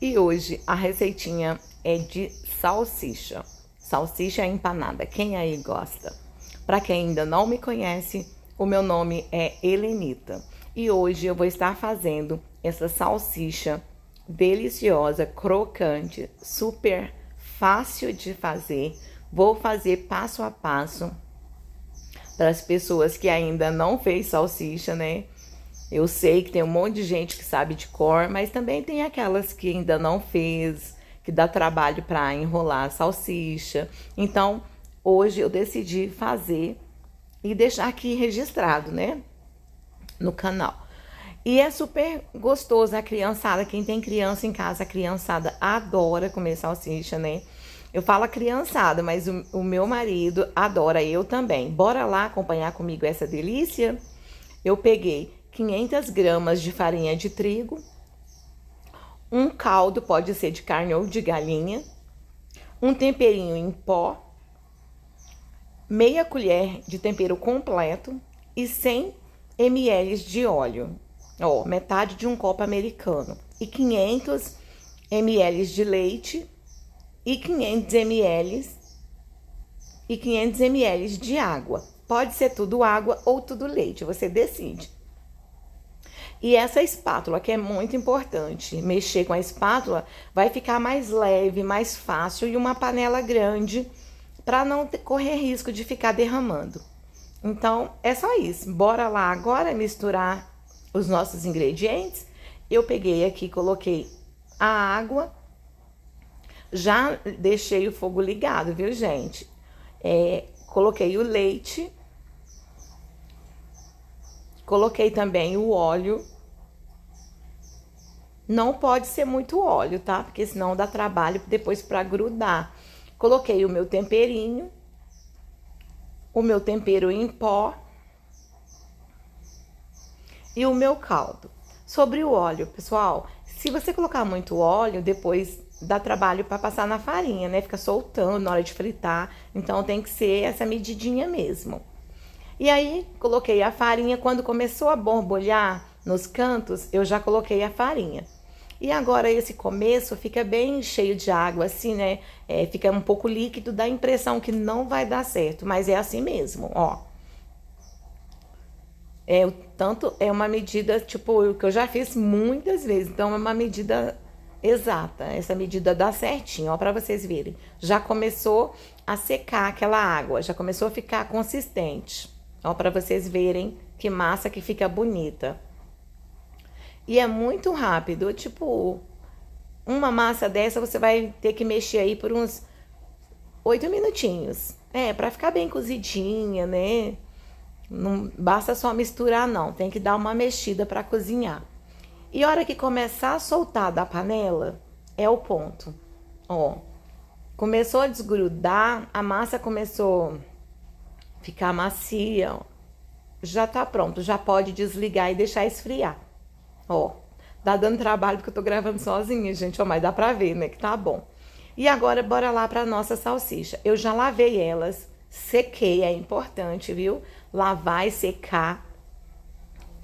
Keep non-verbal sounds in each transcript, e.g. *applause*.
E hoje a receitinha é de salsicha. Salsicha é empanada. Quem aí gosta? Para quem ainda não me conhece, o meu nome é Helenita e hoje eu vou estar fazendo essa salsicha deliciosa, crocante, super fácil de fazer. Vou fazer passo a passo para as pessoas que ainda não fez salsicha, né? Eu sei que tem um monte de gente que sabe de cor, mas também tem aquelas que ainda não fez, que dá trabalho para enrolar a salsicha. Então, hoje eu decidi fazer e deixar aqui registrado, né? No canal. E é super gostoso a criançada, quem tem criança em casa, a criançada adora comer salsicha, né? Eu falo a criançada, mas o, o meu marido adora, eu também. Bora lá acompanhar comigo essa delícia? Eu peguei 500 gramas de farinha de trigo, um caldo, pode ser de carne ou de galinha, um temperinho em pó, meia colher de tempero completo e 100 ml de óleo, ó, metade de um copo americano, e 500 ml de leite e 500 ml e 500 ml de água. Pode ser tudo água ou tudo leite, você decide. E essa espátula, que é muito importante, mexer com a espátula vai ficar mais leve, mais fácil e uma panela grande para não correr risco de ficar derramando. Então, é só isso. Bora lá agora misturar os nossos ingredientes. Eu peguei aqui, coloquei a água. Já deixei o fogo ligado, viu, gente? É, coloquei o leite Coloquei também o óleo. Não pode ser muito óleo, tá? Porque senão dá trabalho depois para grudar. Coloquei o meu temperinho, o meu tempero em pó e o meu caldo. Sobre o óleo, pessoal, se você colocar muito óleo, depois dá trabalho para passar na farinha, né? Fica soltando na hora de fritar. Então tem que ser essa medidinha mesmo. E aí coloquei a farinha. Quando começou a borbulhar nos cantos, eu já coloquei a farinha. E agora esse começo fica bem cheio de água, assim, né? É, fica um pouco líquido, dá a impressão que não vai dar certo, mas é assim mesmo, ó. É, o tanto é uma medida, tipo, que eu já fiz muitas vezes, então é uma medida exata. Essa medida dá certinho, ó, para vocês verem. Já começou a secar aquela água, já começou a ficar consistente. Ó, para vocês verem que massa que fica bonita. E é muito rápido, tipo, uma massa dessa você vai ter que mexer aí por uns oito minutinhos. É, para ficar bem cozidinha, né? Não basta só misturar não, tem que dar uma mexida para cozinhar. E a hora que começar a soltar da panela, é o ponto. Ó, começou a desgrudar, a massa começou ficar macia. Ó. Já tá pronto, já pode desligar e deixar esfriar. Ó, tá dando trabalho porque eu tô gravando sozinha, gente, ó, mas dá pra ver, né, que tá bom. E agora bora lá pra nossa salsicha. Eu já lavei elas, sequei, é importante, viu? Lavar e secar,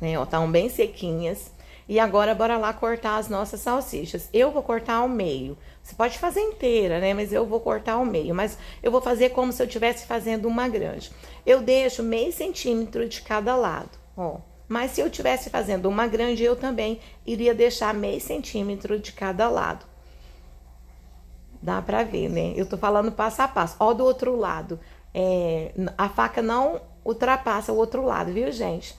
né, ó, tão tá bem sequinhas. E agora bora lá cortar as nossas salsichas. Eu vou cortar ao meio. Você pode fazer inteira, né? Mas eu vou cortar ao meio. Mas eu vou fazer como se eu estivesse fazendo uma grande. Eu deixo meio centímetro de cada lado, ó. Mas se eu estivesse fazendo uma grande, eu também iria deixar meio centímetro de cada lado. Dá pra ver, né? Eu tô falando passo a passo. Ó, do outro lado. É, a faca não ultrapassa o outro lado, viu, gente?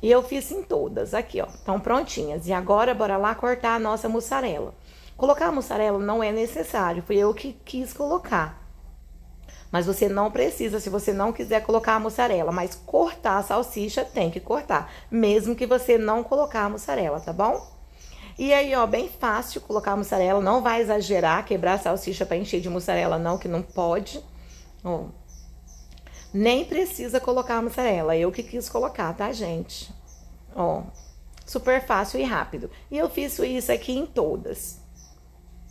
E eu fiz em todas, aqui ó, estão prontinhas. E agora bora lá cortar a nossa mussarela. Colocar a mussarela não é necessário, foi eu que quis colocar. Mas você não precisa, se você não quiser colocar a mussarela, mas cortar a salsicha tem que cortar, mesmo que você não colocar a mussarela, tá bom? E aí, ó, bem fácil colocar a mussarela, não vai exagerar, quebrar a salsicha para encher de mussarela não, que não pode. Ó, nem precisa colocar a mussarela, eu que quis colocar, tá, gente? Ó, super fácil e rápido. E eu fiz isso aqui em todas.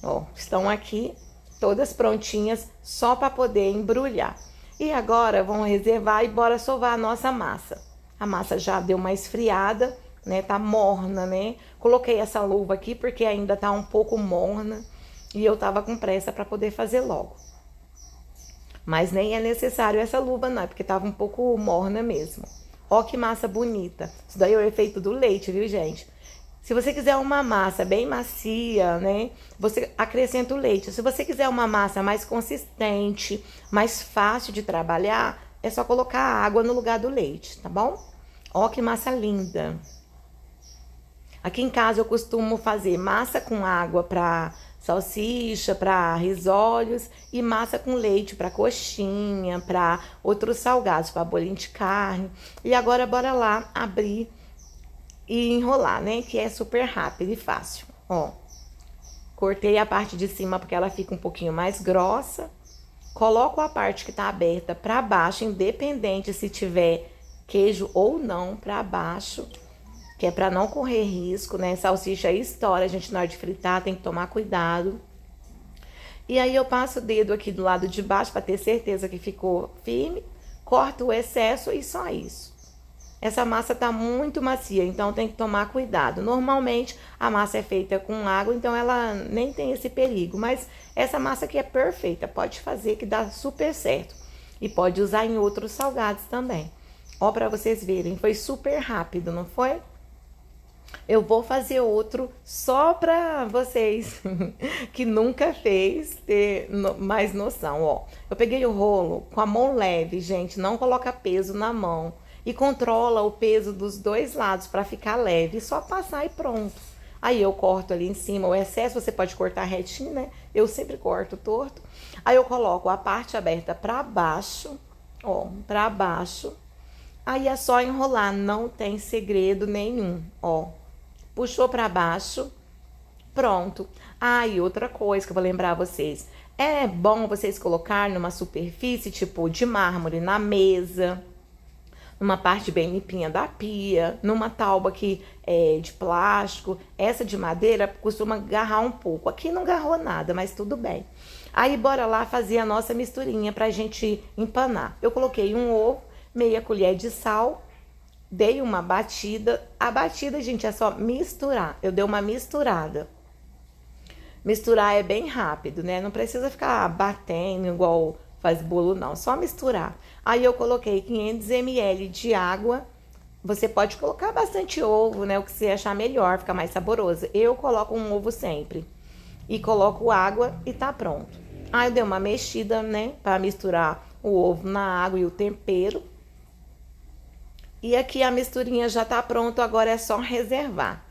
Ó, estão aqui todas prontinhas só para poder embrulhar. E agora vamos reservar e bora sovar a nossa massa. A massa já deu uma esfriada, né? Tá morna, né? Coloquei essa luva aqui porque ainda tá um pouco morna e eu tava com pressa para poder fazer logo. Mas nem é necessário essa luva, não, é porque tava um pouco morna mesmo. Ó que massa bonita. Isso daí é o efeito do leite, viu, gente? Se você quiser uma massa bem macia, né? Você acrescenta o leite. Se você quiser uma massa mais consistente, mais fácil de trabalhar, é só colocar a água no lugar do leite, tá bom? Ó que massa linda. Aqui em casa eu costumo fazer massa com água para salsicha, para risolhos e massa com leite para coxinha, para outros salgados, para bolinho de carne. E agora bora lá abrir e enrolar, né? Que é super rápido e fácil. Ó, cortei a parte de cima porque ela fica um pouquinho mais grossa. Coloco a parte que tá aberta para baixo, independente se tiver queijo ou não, para baixo que é para não correr risco, né? Salsicha estoura, é a gente na hora de fritar tem que tomar cuidado. E aí eu passo o dedo aqui do lado de baixo para ter certeza que ficou firme, corto o excesso e só isso. Essa massa tá muito macia, então tem que tomar cuidado. Normalmente a massa é feita com água, então ela nem tem esse perigo, mas essa massa aqui é perfeita, pode fazer que dá super certo. E pode usar em outros salgados também. Ó para vocês verem, foi super rápido, não foi? Eu vou fazer outro só para vocês *laughs* que nunca fez ter mais noção, ó. Eu peguei o rolo com a mão leve, gente, não coloca peso na mão e controla o peso dos dois lados para ficar leve, só passar e pronto. Aí eu corto ali em cima o excesso, você pode cortar retinho, né? Eu sempre corto torto. Aí eu coloco a parte aberta para baixo, ó, para baixo Aí é só enrolar, não tem segredo nenhum, ó. Puxou para baixo, pronto. Ah, e outra coisa que eu vou lembrar a vocês. É bom vocês colocar numa superfície tipo de mármore na mesa, numa parte bem limpinha da pia, numa tábua que é de plástico. Essa de madeira costuma agarrar um pouco. Aqui não agarrou nada, mas tudo bem. Aí bora lá fazer a nossa misturinha pra gente empanar. Eu coloquei um ovo, meia colher de sal, dei uma batida. A batida, gente, é só misturar. Eu dei uma misturada. Misturar é bem rápido, né? Não precisa ficar batendo igual faz bolo, não. Só misturar. Aí eu coloquei 500 ml de água. Você pode colocar bastante ovo, né? O que você achar melhor, fica mais saboroso. Eu coloco um ovo sempre. E coloco água e tá pronto. Aí eu dei uma mexida, né? Pra misturar o ovo na água e o tempero. E aqui a misturinha já tá pronto, agora é só reservar.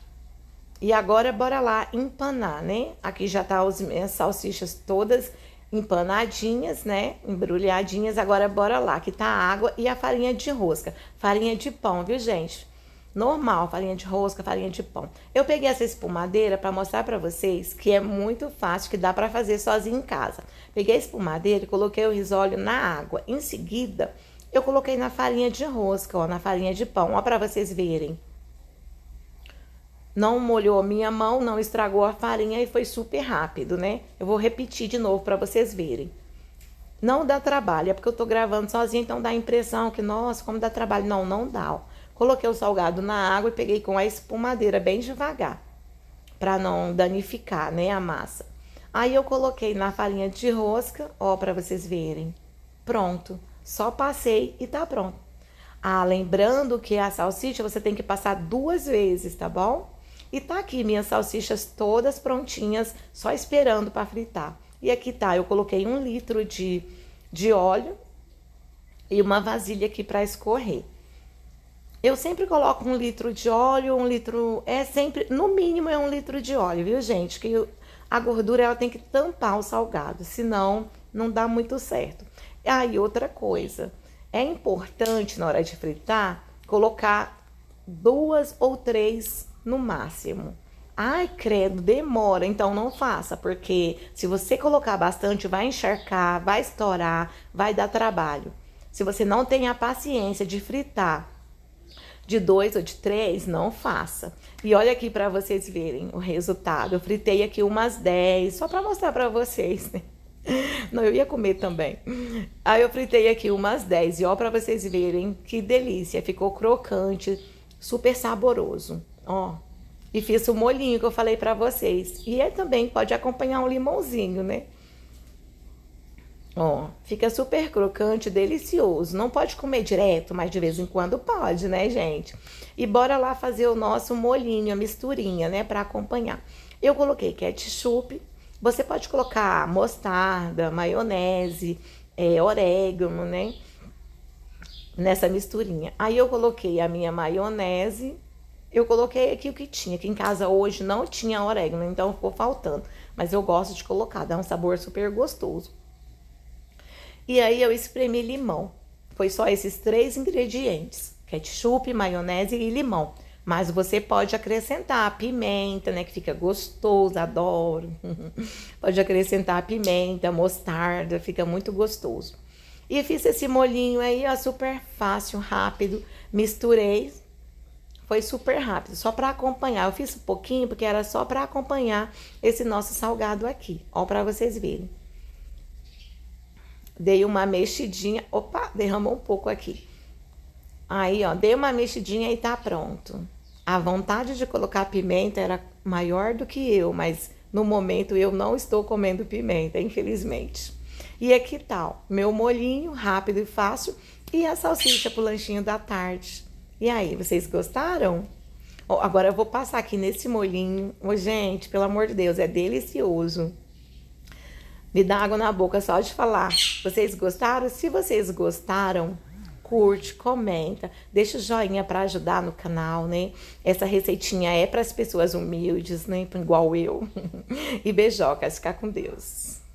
E agora bora lá empanar, né? Aqui já tá as minhas salsichas todas empanadinhas, né? Embrulhadinhas. Agora bora lá, que tá a água e a farinha de rosca. Farinha de pão, viu, gente? Normal, farinha de rosca, farinha de pão. Eu peguei essa espumadeira para mostrar para vocês que é muito fácil, que dá para fazer sozinho em casa. Peguei a espumadeira e coloquei o risolho na água. Em seguida, eu coloquei na farinha de rosca, ó, na farinha de pão, ó, para vocês verem. Não molhou minha mão, não estragou a farinha e foi super rápido, né? Eu vou repetir de novo para vocês verem. Não dá trabalho, é porque eu tô gravando sozinha, então dá a impressão que, nossa, como dá trabalho. Não, não dá, ó. Coloquei o salgado na água e peguei com a espumadeira bem devagar, para não danificar, né, a massa. Aí eu coloquei na farinha de rosca, ó, para vocês verem. Pronto. Só passei e tá pronto. Ah, lembrando que a salsicha você tem que passar duas vezes, tá bom? E tá aqui minhas salsichas todas prontinhas, só esperando para fritar. E aqui tá, eu coloquei um litro de, de óleo e uma vasilha aqui para escorrer. Eu sempre coloco um litro de óleo, um litro. É sempre, no mínimo, é um litro de óleo, viu, gente? Que a gordura ela tem que tampar o salgado, senão não dá muito certo. Ah, e outra coisa, é importante na hora de fritar colocar duas ou três no máximo. Ai, credo, demora, então não faça, porque se você colocar bastante, vai encharcar, vai estourar, vai dar trabalho. Se você não tem a paciência de fritar de dois ou de três, não faça. E olha aqui para vocês verem o resultado. Eu fritei aqui umas dez só para mostrar para vocês, né? *laughs* Não, eu ia comer também. Aí eu fritei aqui umas 10 e ó, para vocês verem que delícia, ficou crocante, super saboroso, ó. E fiz o molhinho que eu falei para vocês. E é também pode acompanhar um limãozinho, né? Ó, fica super crocante, delicioso. Não pode comer direto, mas de vez em quando pode, né, gente? E bora lá fazer o nosso molhinho, a misturinha, né, para acompanhar. Eu coloquei ketchup, você pode colocar mostarda, maionese, é, orégano, né? Nessa misturinha. Aí eu coloquei a minha maionese, eu coloquei aqui o que tinha, que em casa hoje não tinha orégano, então ficou faltando. Mas eu gosto de colocar, dá um sabor super gostoso. E aí eu espremi limão. Foi só esses três ingredientes: ketchup, maionese e limão. Mas você pode acrescentar pimenta, né? Que fica gostoso, adoro. *laughs* pode acrescentar pimenta, mostarda, fica muito gostoso. E fiz esse molinho aí, ó, super fácil, rápido. Misturei. Foi super rápido, só para acompanhar. Eu fiz um pouquinho porque era só para acompanhar esse nosso salgado aqui. Ó, para vocês verem. Dei uma mexidinha. Opa, derramou um pouco aqui. Aí, ó, dei uma mexidinha e tá pronto. A vontade de colocar pimenta era maior do que eu, mas no momento eu não estou comendo pimenta, infelizmente. E aqui é tal, meu molhinho rápido e fácil e a salsicha pro lanchinho da tarde. E aí, vocês gostaram? Oh, agora eu vou passar aqui nesse molhinho. Oh, gente, pelo amor de Deus, é delicioso. Me dá água na boca só de falar. Vocês gostaram? Se vocês gostaram, curte, comenta, deixa o joinha para ajudar no canal, né? Essa receitinha é para as pessoas humildes, né? Igual eu. *laughs* e beijocas, ficar com Deus.